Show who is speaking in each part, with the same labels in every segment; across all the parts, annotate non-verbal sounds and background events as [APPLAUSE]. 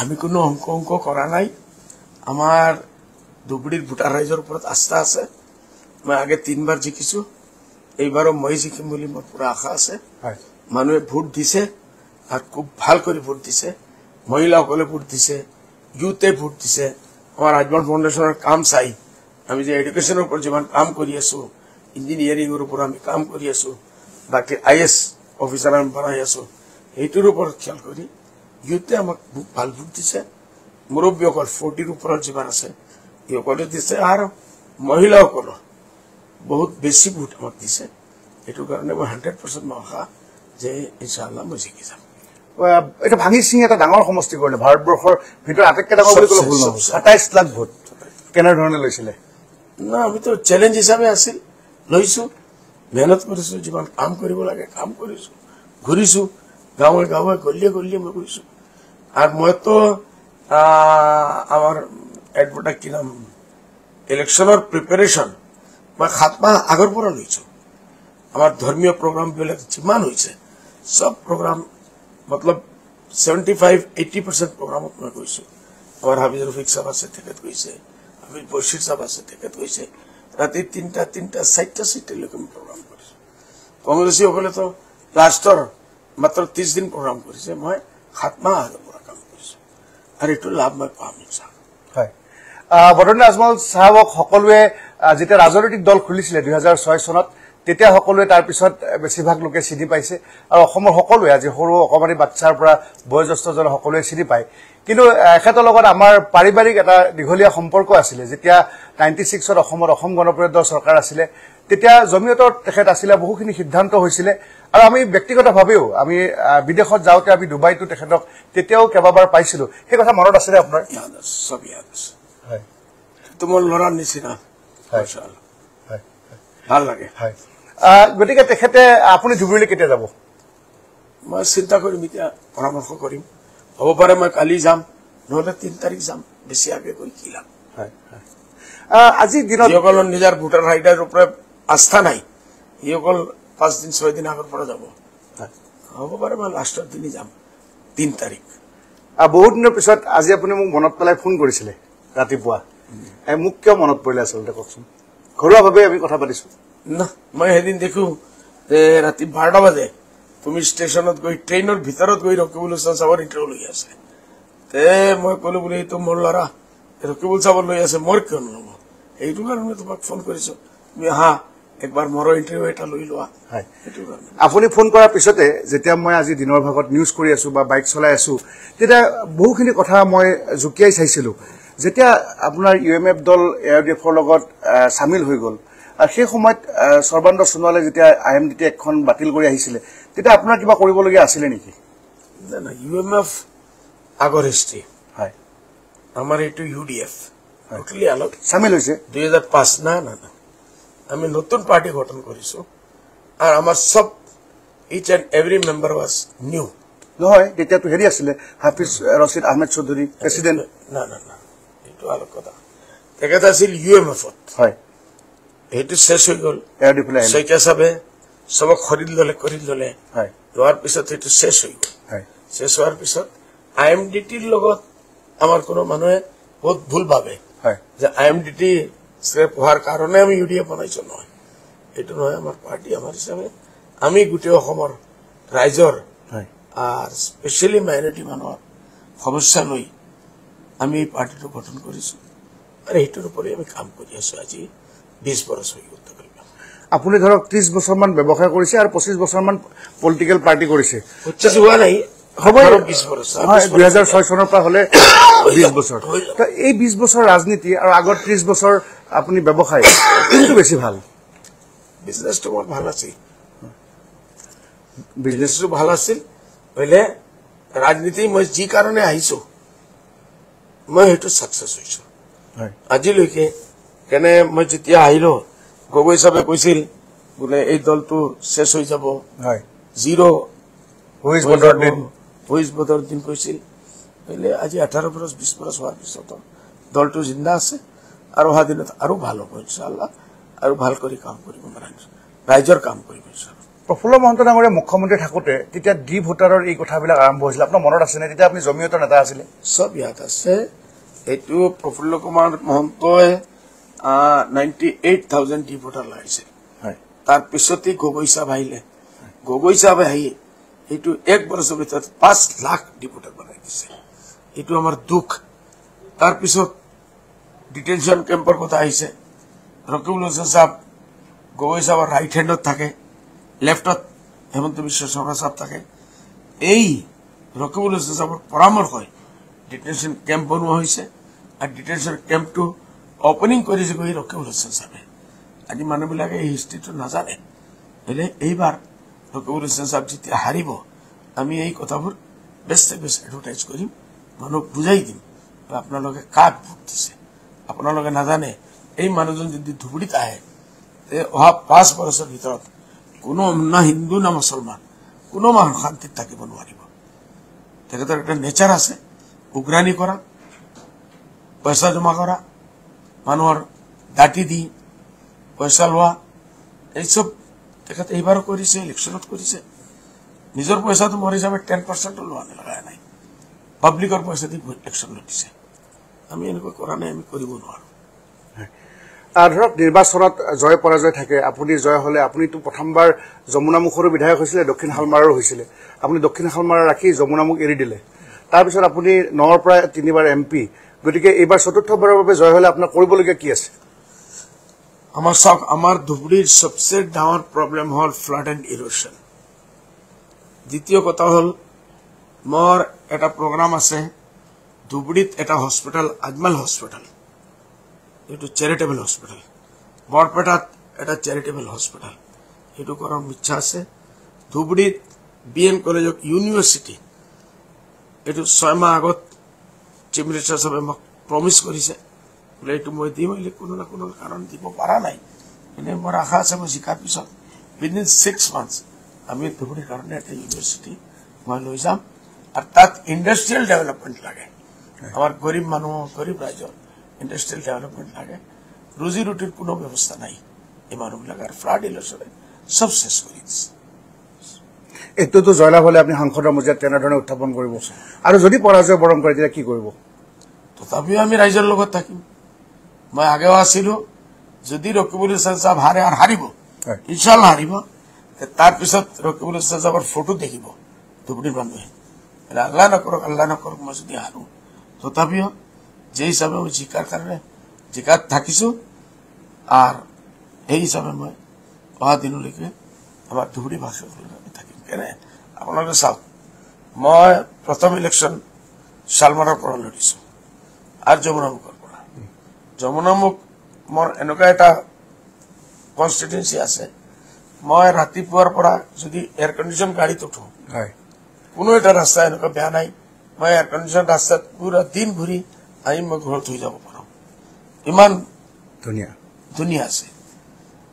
Speaker 1: আমি কোনো অংক অংক করা নাই আমার ধুবুরীর ভোটার রাইজর উপর আস্থা আছে মানে আগে তিনবার জিকিছো এইবারও মই জিকিম বলে মানে পুরো আশা আছে মানুষ ভোট দিছে আর খুব ভাল করে ভোট দিছে মহিলা ভোট দিছে ইউথে ভোট দিছে আমার আজমান ফাউন্ডেশনের কাম চাই আমি যে এডুকেশ্যনৰ উপৰ যে কাম কৰি আছো ইঞ্জিনিয়াৰিঙৰ উপৰ আমি কাম কৰি আছো বাকী আই এছ অফিচাৰ আমি বনাই আছো এইটাৰ উপৰ খেয়াল কৰে ইহঁতে আমাক ভাল ভোগ দিছে মুৰব্বীসকল ফৰ্টিৰ ওপৰত যিমান আছে সেইসকলে দিছে আৰু মহিলাসকলক বহুত বেছি ভোট আমাক দিছে সেইটো কাৰণে মই হাণ্ড্ৰেড পাৰ্চেণ্ট
Speaker 2: মই আশা যে ইনশ্লা মই জিকি যাম এটা ভাঙি সিং এটা ডাঙৰ সমষ্টি কৰিলে ভাৰতবৰ্ষৰ ভিতৰত আটাইতকৈ ডাঙৰ বুলি ক'লে ভুল নহ'ব সাতাইছ লাখ ভোট কেনেধৰণে লৈছিলে
Speaker 1: ন আমিতো চেলেঞ্জ হিচাপে আছিল লৈছো মেহনত কৰিছো যিমান কাম কৰিব লাগে কাম কৰিছো ঘূৰিছো গাঁৱে গাঁৱে গলিয়ে গলিয়ে মই ঘূৰিছো আর মই তো আমার এডভোটা কি নাম ইলেকশনের প্রিপারেশন মই সাত মাহ আগৰ পৰা লৈছো আমাৰ ধৰ্মীয় প্ৰগ্ৰামবিলাক যিমান হৈছে চব প্ৰগ্ৰাম মতলব ছেভেণ্টি ফাইভ এইটি পাৰ্চেণ্ট প্ৰগ্ৰামত মই গৈছোঁ আমাৰ হাবিজ ৰফিক চাহ আছে তেখেত গৈছে হাবিজ বশিৰ চাহ আছে তেখেত গৈছে ৰাতি তিনিটা তিনিটা চাৰিটা চাৰিটালৈকে আমি প্ৰগ্ৰাম কৰিছোঁ কংগ্ৰেছীসকলেতো লাষ্টৰ মাত্ৰ ত্ৰিছ দিন প্ৰগ্ৰাম কৰিছে মই সাত মাহ আগৰ পৰা
Speaker 2: আৰু এইটো লাভ মই পাম বৰুণ ৰাজমল চাহাবক সকলোৱে যেতিয়া ৰাজনৈতিক দল খুলিছিলে দুহেজাৰ ছয় চনত তেতিয়া সকলোৱে তাৰ পিছত বেছিভাগ লোকে চিনি পাইছে আৰু অসমৰ সকলোৱে আজি সৰু অকণমানি বাচ্চাৰ পৰা বয়োজ্যেষ্ঠজন সকলোৱে চিনি পায় কিন্তু এখেতৰ লগত আমাৰ পাৰিবাৰিক এটা দীঘলীয়া সম্পৰ্ক আছিলে যেতিয়া নাইণ্টি ছিক্সত অসমৰ অসম গণ পৰিষদৰ চৰকাৰ আছিলে তেতিয়া জমিয়তৰ তেখেত আছিলে বহুখিনি সিদ্ধান্ত হৈছিলে আৰু আমি ব্যক্তিগতভাৱেও আমি বিদেশত যাওঁতে আমি ডুবাইটো তেখেতক তেতিয়াও কেইবাবাৰ পাইছিলোঁ সেই কথা মনত আছেনে আপোনাৰ গতিকে তেখেতে আপুনি
Speaker 1: ধুবুৰীলৈ কেতিয়া যাব মই চিন্তা কৰিম এতিয়া পৰামৰ্শ কৰিম হ'ব পাৰে মই কালি যাম নহ'লে তিন তাৰিখ যাম বেছি আগে গৈ কি লাভ আজি দিনত যিসকলৰ নিজৰ ভোটাৰ আইডাৰ ওপৰত আস্থা নাই সেইসকল পাঁচ দিন ছয় দিন আগৰ পৰা
Speaker 2: যাব হ'ব পাৰে মই লাষ্টৰ দিনে যাম তিনি তাৰিখ বহুত দিনৰ পিছত আজি আপুনি মোক মনত পেলাই ফোন কৰিছিলে ৰাতিপুৱা মোক কিয় মনত পৰিলে আচলতে কওকচোন ঘৰুৱাভাৱে আমি কথা পাতিছো ন মই সেইদিন দেখো যে ৰাতি বাৰটা
Speaker 1: বাজে তুমি ষ্টেচনত গৈ ট্ৰেইনৰ ভিতৰত গৈ ৰকিবুল হোচেন চাব ৰিটাৰ লৈ আছে তে মই কলো বোলে এইটো মোৰ ল'ৰা ৰকিবুল চাব লৈ আছে মোৰ কিয় নলব সেইটো কাৰণে তোমাক ফোন কৰিছো তুমি আহা একবাৰ মোৰ ইণ্টাৰভিউ এটা লৈ লোৱা
Speaker 2: আপুনি ফোন কৰাৰ পিছতে যেতিয়া মই আজি দিনৰ ভাগত নিউজ কৰি আছো বা বাইক চলাই আছো তেতিয়া বহুখিনি কথা মই জুকিয়াই চাইছিলো যেতিয়া আপোনাৰ ইউ এম এফ দল এ আৰ ডি এফৰ লগত চামিল হৈ গ'ল আৰু সেই সময়ত সৰ্বানন্দ সোণোৱালে যেতিয়া আই এম ডি টি এখন বাতিল কৰি আহিছিলে তেতিয়া আপোনাৰ কিবা কৰিবলগীয়া আছিলে নেকি ইউ এম এফ আগৰ হিষ্ট্ৰী হয়
Speaker 1: আমাৰ এইটো ইউ ডি এফ চামিল হৈছে দুই হাজাৰ পাঁচ না না আমি নতুন পাৰ্টি গঠন কৰিছো আৰু আমাৰ সব each and every member was
Speaker 2: new নহয় এটা হেৰি আছিলে হাফিজ রশিদ আহমেদ চৌধুরী প্রেসিডেন্ট না না
Speaker 1: না এটা আলো কথা
Speaker 2: তেখেত আছিল ইউ এম এফ হয়
Speaker 1: এইটো শেষ হৈ গল শইকীয়া চাবে সবক খরিদ ললে খরিদ ললে হওয়ার পিছত এইটো শেষ হৈ গল শেষ হওয়ার পিছত আই এম ডি টিৰ লগত আমাৰ কোনো মানুহে বহুত ভুল ভাবে যে I M D T scrap হওয়াৰ কাৰণে আমি ইউডিএফ বনাইছো নয় এটু নয় আমাৰ পাৰ্টি আমাৰ হিসাবে আমি গোটে ৰাইজৰ আৰ স্পেচিয়েলি মাইনৰিটি মানুহৰ সমস্যা লৈ আমি এই পাৰ্টি গঠন কৰিছো আৰু সেইটোৰ উপৰে আমি কাম কৰি আছো আজি
Speaker 2: বিশ বৰস হয়ে গত আপনি ধৰক ত্ৰিশ বছৰ মান ব্যবসায় কৰেছে আৰ পঁচিশ বছৰ মান পলিটিক্যাল নাই [COUGHS] ৰাজনীতি আৰু আগত ত্ৰিশ বছৰ আপুনি ব্যৱসায় কোনটো বেছি ভাল বিজনেছটো বৰ ভাল আছিল
Speaker 1: বিজনেছটো ভাল আছিল বুলিলে ৰাজনীতি মই যি কাৰণে আহিছো মই সেইটো ছাকচেছ হৈছো আজিলৈকে কেনে মই যেতিয়া আহিলো গগৈ চাহে কৈছিল বোলে এই দলটো শেষ হৈ যাব জিৰ' পঁচিশ বছৰ দিন কৈছিল কৈছে আজি আঠাৰ বৰচ বিশ বৰচ হোৱাৰ পিছত দলটো জিন্দা আছে আৰু অহা দিনত আৰু ভাল হ'ব
Speaker 2: ইনশাল্লাহ আৰু ভাল কৰি কাম কৰিব ৰাইজৰ কাম কৰিব প্ৰফুল্ল মহন্ত ডাঙৰীয়া মুখ্যমন্ত্ৰী থাকোঁতে তেতিয়া ডি ভোটাৰৰ এই কথাবিলাক আৰম্ভ হৈছিল আপোনাৰ মনত আছেনে তেতিয়া আপুনি জমিয়তৰ নেতা আছিলে চব ইয়াত আছে এইটো প্ৰফুল্ল কুমাৰ মহন্তই
Speaker 1: ninety eight thousand D voter লাগিছিল তাৰপিছতেই গগৈ চাহ আহিলে গগৈ চাহ আহি এইটো এক বছৰ ভিতৰত পাঁচ লাখ ডিপুটাৰ বনাই দিছে এইটো আমাৰ দুখ তাৰপিছত ডিটেনশ্যন কেম্পৰ কথা আহিছে ৰকিবুল হোসেন সাহেব গগৈ সাহেবৰ ৰাইট হেণ্ডত থাকে লেফ্টত হেমন্ত বিশ্ব শৰ্মা সাহেব থাকে এই ৰকিবুল হোসেন সাহেবৰ পৰামৰ্শই ডিটেনশ্যন কেম্প বনোৱা হৈছে আৰু ডিটেনশ্যন কেম্পটো অপেনিং কৰিছেগৈ ৰকিবুল হোসেন সাহেবে আজি মানুহবিলাকে এই হিষ্ট্ৰীটো নাজানে বোলে এইবাৰ ফকির হোসেন সাহেব যেতিয়া হাৰিব আমি এই কথাবোৰ বেষ্ট বেষ্ট এডভাৰটাইজ কৰিম মানুহক বুজাই দিম বা আপোনালোকে কাক ভোট দিছে আপোনালোকে নাজানে এই মানুহজন যদি ধুবুৰীত আহে তে অহা পাঁচ বছৰৰ ভিতৰত কোনো না হিন্দু না মুছলমান কোনো মানুহ শান্তিত থাকিব নোৱাৰিব তেখেতৰ এটা নেচাৰ আছে উগ্ৰাণী কৰা পইচা জমা কৰা মানুহৰ দাঁতি দি পইচা লোৱা এইসব তেখেত এইবাৰো কৰিছে ইলেকশ্যনত কৰিছে নিজৰ পইচাটো মোৰ হিচাপে টেন পাৰ্চেণ্টো লোৱা নালগা নাই পাব্লিকৰ পইচা দি ইলেকশ্যন লুটিছে আমি এনেকৈ কৰা নাই আমি
Speaker 2: কৰিব নোৱাৰোঁ ধৰক নিৰ্বাচনত জয় পৰাজয় থাকে আপুনি জয় হলে আপুনিতো প্ৰথমবাৰ যমুনামুখৰো বিধায়ক হৈছিলে দক্ষিণ হালমাৰৰো হৈছিলে আপুনি দক্ষিণ হালমাৰা ৰাখি যমুনামুখ এৰি দিলে তাৰপিছত আপুনি নৰ পৰা তিনিবাৰ এম পি গতিকে এইবাৰ চতুৰ্থবাৰৰ বাবে জয় হলে আপোনাৰ কৰিবলগীয়া কি আছে
Speaker 1: আমাৰ সব আমাৰ ধুবুৰীৰ সবচেয়ে ডাঙৰ প্ৰবলেম হল ফ্লাড এণ্ড ইৰোশন দ্বিতীয় কথা হল মোৰ এটা প্ৰগ্ৰাম আছে ধুবুৰীত এটা হস্পিটেল আজমাল হস্পিটেল এইটো চেৰিটেবল হস্পিটেল বৰপেটাত এটা চেৰিটেবল হস্পিটেল এটু কৰাৰ ইচ্ছা আছে ধুবুৰীত B BN college of university এইটো ছয়মাহ আগত চিফ মিনিষ্টাৰ হিসাবে মোক প্ৰমিস কৰিছে বোলে এইটো মই দিম আহিলে কোনো না কোনো কাৰণ দিব পৰা নাই মানে মোৰ আশা আছে মই জিকাৰ পিছত উইদিন ছিক্স মান্থছ আমি ধুবুৰীৰ কাৰণে এটা ইউনিভাৰ্চিটি মই লৈ যাম আৰু তাত ইণ্ডাষ্ট্ৰিয়েল ডেভেলপমেণ্ট লাগে আমাৰ গৰীব মানুহ গৰীব ৰাইজৰ ইণ্ডাষ্ট্ৰিয়েল ডেভেলপমেণ্ট লাগে ৰুজি ৰুটিৰ
Speaker 2: কোনো ব্যৱস্থা নাই এই মানুহবিলাক আৰু ফ্লাড ইলাৰ্চৰে চব শেষ কৰি দিছে এইটোতো জয়লাভ হ'লে আপুনি সাংসদৰ মজিয়াত তেনেধৰণে উত্থাপন কৰিব আৰু যদি পৰাজয় বৰণ কৰে তেতিয়া কি কৰিব
Speaker 1: তথাপিও আমি ৰাইজৰ লগত থাকিম মই আগেও আছিলো যদি ৰকিবুল ইছলাম চাহাব হাৰে আৰু হাৰিব ইনশাল হাৰিব তাৰ পিছত ৰকিবুল ইছলাম চাহাবৰ ফটো দেখিব ধুবুৰী মানুহে আল্লাহ নকৰক আল্লাহ নকৰক মই যদি হাৰো তথাপিও যে হিচাপে মই জিকাৰ কাৰণে জিকাত থাকিছো আৰু সেই হিচাপে মই অহা দিনলৈকে আমাৰ ধুবুৰী ভাষা থাকিম কেনে আপোনালোকে চাওক মই প্ৰথম ইলেকশ্যন চালমানৰ পৰা লৰিছো আৰু যমুনা মুখৰ যমুনামুখ মোৰ এনেকুৱা এটা কনষ্টিটুৱেঞ্চি আছে মই ৰাতিপুৱাৰ পৰা যদি এয়াৰ কণ্ডিশ্যন গাড়ীত উঠো কোনো এটা ৰাস্তা এনেকুৱা বেয়া নাই মই এয়াৰ কণ্ডিশ্যন ৰাস্তাত পুৰা দিন ঘূৰি আহি মই ঘৰত থৈ যাব পাৰোঁ ইমান ধুনীয়া ধুনীয়া আছে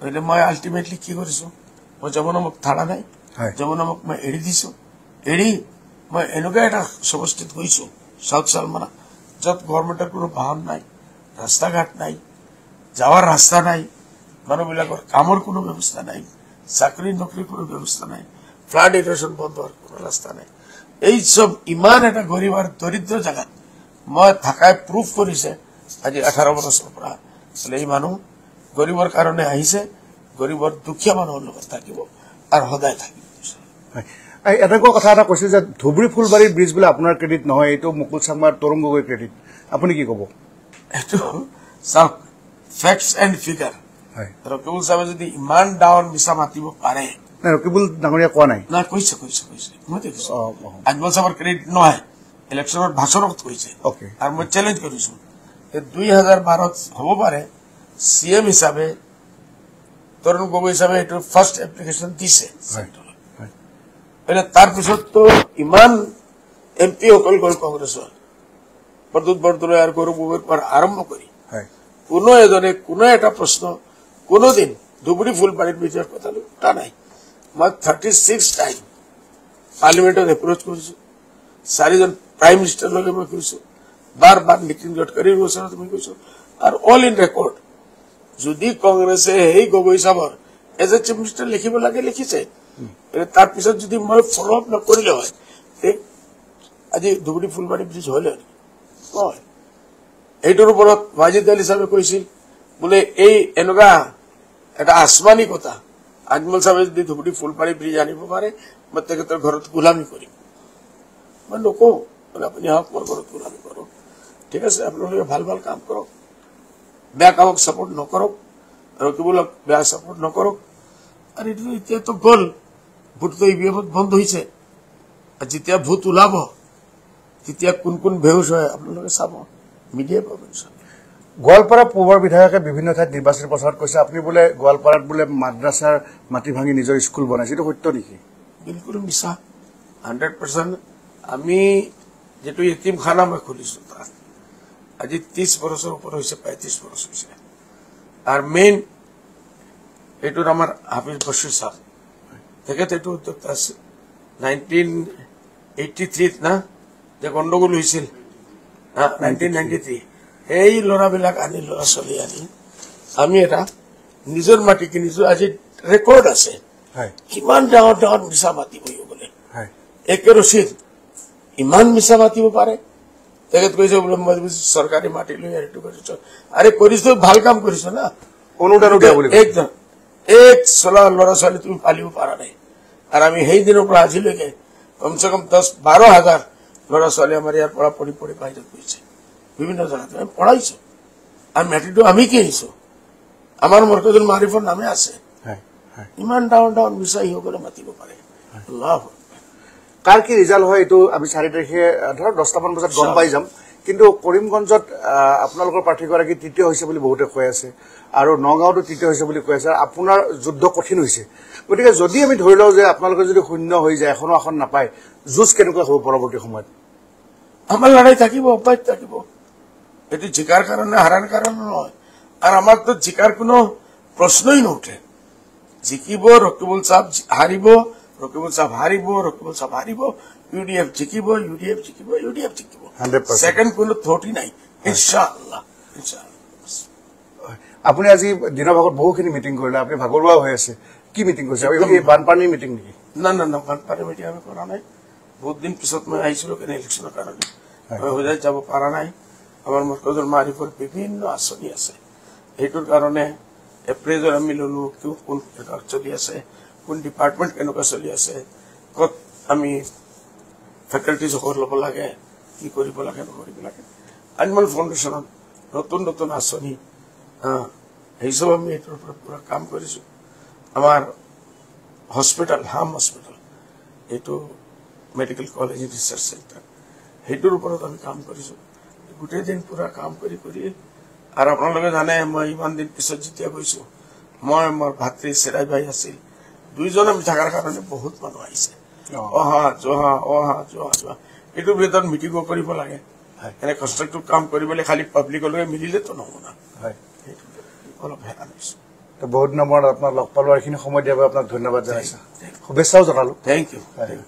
Speaker 1: গতিকে মই আল্টিমেটলি কি কৰিছো মই যমুনামুখ থাৰা নাই যমুনামুখ মই এৰি দিছো এৰি মই এনেকুৱা এটা সমষ্টিত গৈছো য'ত গভৰ্ণমেণ্টৰ কোনো বাহন নাই রাস্তাঘাট নাই যাওয়ার রাস্তা নাই মানুহবিলাকৰ কামৰ কোনো ব্যৱস্থা নাই চাকৰি নকৰি কোনো ব্যৱস্থা নাই ফ্লাড ইৰেশ্যন বন্ধ হোৱাৰ কোনো ৰাস্তা নাই এই চব ইমান এটা গৰীব আৰু দৰিদ্ৰ জেগাত মই ঢাকাই প্ৰুভ কৰিছে আজি এঘাৰ বছৰৰ পৰা বোলে এই মানুহ
Speaker 2: গৰীবৰ কাৰণে আহিছে গৰীবৰ দুখীয়া মানুহৰ লগত থাকিব আৰু সদায় থাকিব এটা কোৱা কথা এটা কৈছে যে ধুবুৰী ফুলবাৰী ব্ৰিজ বোলে আপোনাৰ ক্ৰেডিট নহয় এইটো মুকুল চাংমাৰ তৰুণ গগৈ ক্ৰেডিট আপুনি কি ক'ব এইটো
Speaker 1: চাওক ফেক্টছ এণ্ড ফিগাৰ ৰকিবুল চাহাবে যদি ইমান ডাঙৰ মিছা মাতিব পাৰে
Speaker 2: নাই ৰকিবুল ডাঙৰীয়া কোৱা নাই
Speaker 1: নাই কৈছে কৈছে কৈছে মই দেখিছো আজমল চাহাবৰ ক্ৰেডিট নহয় ইলেকশ্যনত ভাষণক কৈছে আৰু মই চেলেঞ্জ কৰিছো যে দুই হাজাৰ বাৰত হব পাৰে চি এম হিচাপে তৰুণ গগৈ হিচাপে এইটো ফাৰ্ষ্ট এপ্লিকেশ্যন দিছে তাৰপিছততো ইমান এম পি সকল গ'ল কংগ্ৰেছৰ বৰ্তন বৰ্তন ইয়াৰ কৰোঁ আৰম্ভ কৰি কোনো এজনে কোনো এটা প্ৰশ্ন কোনোদিন ধুবুৰী ফুলবাৰীৰ বিষয়ে কথালৈ উঠা নাই মই থাৰ্টি ছিক্স টাইম পাৰ্লিমেণ্টত এপ্ৰ'চ কৰিছোঁ চাৰিজন প্ৰাইম মিনিষ্টাৰলৈকে মই কৈছোঁ বাৰ বাৰ নীতিন গডকাৰীৰ ওচৰত মই কৈছোঁ আৰু অল ইন ৰেকৰ্ড যদি কংগ্ৰেছে সেই গগৈ চাবৰ এজ এ চিফ মিনিষ্টাৰ লিখিব লাগে লিখিছে তাৰপিছত যদি মই ফল' আপ নকৰিলে হয় আজি ধুবুৰী ফুলবাৰী ব্ৰিজ হ'লে এইটোৰ ওপৰত মাজিদ আলী চাহে কৈছিল বোলে এই এনেকুৱা এটা আচমানী কথা আজমল চাহে যদি ধুবুৰী ফুলপাৰী ব্ৰিজ আনিব পাৰে মই তেখেতৰ ঘৰত গোলামী কৰিম মই নকও বোলে আপুনি আহক মোৰ ঘৰত গোলামী কৰক ঠিক আছে আপোনালোকে ভাল ভাল কাম কৰক বেয়া কামক ছাপৰ্ট নকৰক ৰকিবুলক বেয়া ছাপৰ্ট নকৰক আৰু এতিয়াতো গ'ল ভোটটো ই ভি এমত বন্ধ হৈছে যেতিয়া ভোট ওলাব তেতিয়া কোন কোন বেউজ হয়
Speaker 2: আপোনালোকে চাব মিডিয়াই পাব গোৱালপাৰা পূৰ্বৰ বিধায়কে বিভিন্ন ঠাইত নিৰ্বাচনী প্ৰচাৰত কৈছে আপুনি বোলে গোৱালপাৰাত বোলে মাদ্ৰাছাৰ মাটি ভাঙি নিজৰ স্কুল বনাইছে এইটো সত্য নেকি বিলকুল মিছা হাণ্ড্ৰেড পাৰ্চেণ্ট আমি যিটো এটিম খানা মই
Speaker 1: খুলিছো তাত আজি ত্ৰিশ বছৰৰ ওপৰত হৈছে পঁয়ত্ৰিশ বছৰ হৈছে আৰু মেইন এইটো আমাৰ হাফিজ বছৰ ছাৰ তেখেত এইটো উদ্যোক্তা আছিল নাইনটিন এইটি থ্ৰীত না যে গণ্ডগোল হৈছিল এই ল'ৰাবিলাক আনি ল'ৰা ছোৱালী আনি আমি এটা নিজৰ মাটি কিনিছো আজি ৰেকৰ্ড আছে কিমান ডাঙৰ ডাঙৰ মিছা মাটি বহিবলে একে ৰচিদ ইমান মিছা মাতিব পাৰে তেখেত কৈছে বোলে মই চৰকাৰী মাটি লৈ এইটো কৰিছো আৰে কৰিছো ভাল কাম কৰিছো না অনুদান এক চলা ল'ৰা ছোৱালী তুমি ফালিব পাৰা নাই আৰু আমি সেইদিনৰ পৰা আজিলৈকে কমচে কম দহ বাৰ হাজাৰ ল'ৰা ছোৱালী আমাৰ ইয়াৰ পৰা পঢ়ি পঢ়ি বাহিৰত গৈছে বিভিন্ন জেগাত আমি পঢ়াইছো আৰু মেট্ৰিকটো আমি কিনিছো আমাৰ মৰ্কজন মাৰিফৰ নামে আছে ইমান ডাঙৰ ডাঙৰ বিচাৰীসকলে মাতিব পাৰে
Speaker 2: কাৰ কি ৰিজাল্ট হয় এইটো আমি চাৰি তাৰিখে ধৰক দহটামান বজাত গম পাই যাম কিন্তু কৰিমগঞ্জত আপোনালোকৰ প্ৰাৰ্থীগৰাকী তৃতীয় হৈছে বুলি বহুতে কৈ আছে আৰু নগাঁৱতো তৃতীয় হৈছে বুলি কৈ আছে আৰু আপোনাৰ যুদ্ধ কঠিন হৈছে গতিকে যদি আমি ধৰি লওঁ যে আপোনালোকে যদি শূন্য হৈ যায় এখনো আসন নাপায় যুঁজ কেনেকুৱা হ'ব পৰৱৰ্তী সময়ত আমাৰ লড়াই থাকিব
Speaker 1: অব্যাহত থাকিব এইটো জিকাৰ কাৰণে হাৰাৰ কাৰণে নহয় আৰু আমাৰতো জিকাৰ কোনো প্ৰশ্নই নুঠে জিকিব ৰকিবুল চাহ হাৰিব ৰকিবুল চাহ হাৰিব ৰকিবুল চাহ হাৰিব ইউ ডি এফ জিকিব ইউ ডি এফ জিকিব ইউ ডি এফ জিকিব ছেকেণ্ড
Speaker 2: কোনো থ্ৰটি নাই আপুনি আজি দিনৰ ভাগত বহুখিনি মিটিং কৰিলে আপুনি ভাগৰুৱা হৈ আছে কি মিটিং কৰিছে বানপানীৰ মিটিং নেকি না না না বানপানীৰ মিটিং আমি কৰা নাই
Speaker 1: বহুত দিন পিছত মই আহিছিলো ইলেকশ্যনৰ কাৰণে মই সদায় যাব পাৰা নাই আমাৰ মুখ্যমন্ত্ৰী মাৰিফৰ বিভিন্ন আঁচনি আছে সেইটোৰ কাৰণে এপ্ৰেজৰ আমি ললো কিয় কোন চলি আছে কোন ডিপাৰ্টমেণ্ট কেনেকুৱা চলি আছে কত আমি ফেকাল্টিজ ল'ব লাগে কি কৰিব লাগে নকৰিব লাগে এনিমেল ফাউণ্ডেশ্যনত নতুন নতুন আঁচনি সেইচব আমি সেইটোৰ ওপৰত পূৰা কাম কৰিছো আমাৰ হস্পিটেল হাম হস্পিটেল এইটো মেডিকেল কলেজ ৰিচাৰ্চ চেণ্টাৰ সেইটোৰ ওপৰত আমি কাম কৰিছোঁ গোটেই দিন পুৰা কাম কৰি কৰি আৰু আপোনালোকে জানে মই ইমান দিন পিছত যেতিয়া গৈছোঁ মই মোৰ ভাতৃ চিৰাই ভাই আছিল দুইজন আমি থকাৰ কাৰণে বহুত মানুহ আহিছে অহা যোৱা অহা যোৱা যোৱা এইটো ভিতৰত মিটিঙো কৰিব লাগে এনে কনষ্ট্ৰাকটিভ কাম কৰিবলৈ খালী পাব্লিকলৈ মিলিলেতো নহ'ব না
Speaker 2: অলপ হেৰা নাইছো বহুত দিনৰ মূৰত আপোনাক থেংক ইউ